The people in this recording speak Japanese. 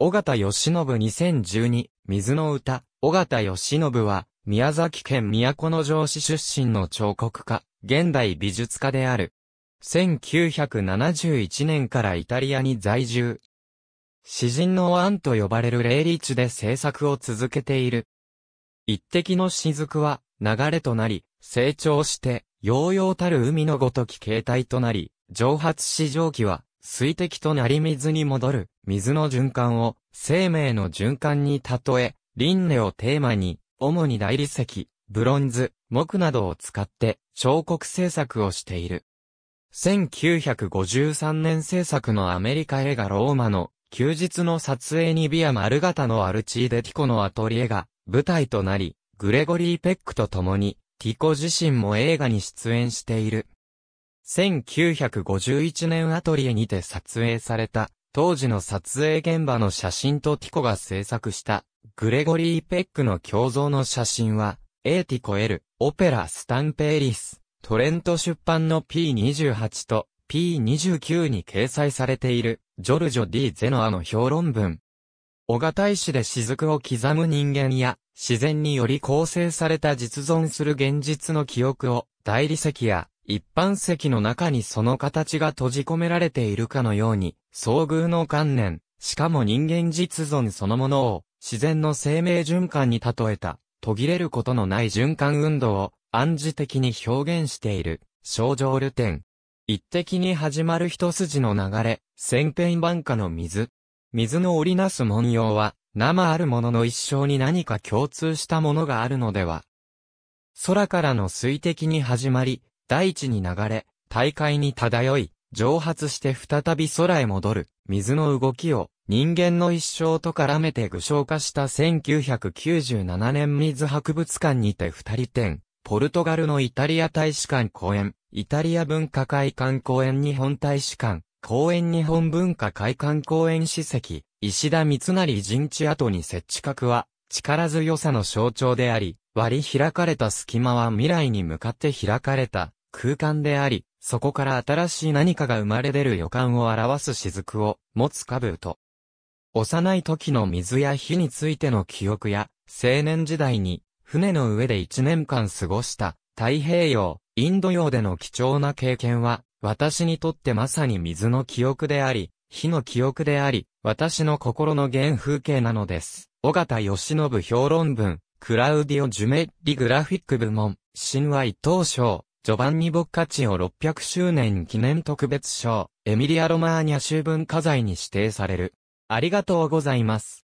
尾形義信2012、水の歌、尾形義信は、宮崎県都城市出身の彫刻家、現代美術家である。1971年からイタリアに在住。詩人のアンと呼ばれる霊立地で制作を続けている。一滴の雫は流れとなり、成長して、洋々たる海のごとき形態となり、蒸発し蒸気は水滴となり水に戻る、水の循環を、生命の循環に例え、輪廻をテーマに、主に大理石、ブロンズ、木などを使って、彫刻制作をしている。1953年制作のアメリカ映画ローマの休日の撮影にビア丸型のアルチーデ・ティコのアトリエが舞台となり、グレゴリー・ペックと共に、ティコ自身も映画に出演している。1951年アトリエにて撮影された、当時の撮影現場の写真とティコが制作した、グレゴリー・ペックの胸像の写真は、エーティコエル、オペラ・スタンペーリス、トレント出版の P28 と P29 に掲載されている、ジョルジョ・ D・ ゼノアの評論文。小型石で雫を刻む人間や、自然により構成された実存する現実の記憶を、大理石や一般石の中にその形が閉じ込められているかのように、遭遇の観念、しかも人間実存そのものを、自然の生命循環に例えた、途切れることのない循環運動を暗示的に表現している、症状ルテン。一滴に始まる一筋の流れ、千変万化の水。水の織りなす文様は、生あるものの一生に何か共通したものがあるのでは。空からの水滴に始まり、大地に流れ、大海に漂い、蒸発して再び空へ戻る、水の動きを人間の一生と絡めて具象化した1997年水博物館にて二人展、ポルトガルのイタリア大使館公演、イタリア文化会館公演日本大使館、公演日本文化会館公演史跡、石田三成陣地跡に設置角は、力強さの象徴であり、割り開かれた隙間は未来に向かって開かれた空間であり、そこから新しい何かが生まれ出る予感を表す雫を持つ兜。幼い時の水や火についての記憶や、青年時代に、船の上で一年間過ごした、太平洋、インド洋での貴重な経験は、私にとってまさに水の記憶であり、火の記憶であり、私の心の原風景なのです。尾形義信評論文、クラウディオ・ジュメッリ・グラフィック部門、神話伊藤賞。ジョバンニ・ボッカチオ600周年記念特別賞、エミリア・ロマーニャ州文化財に指定される。ありがとうございます。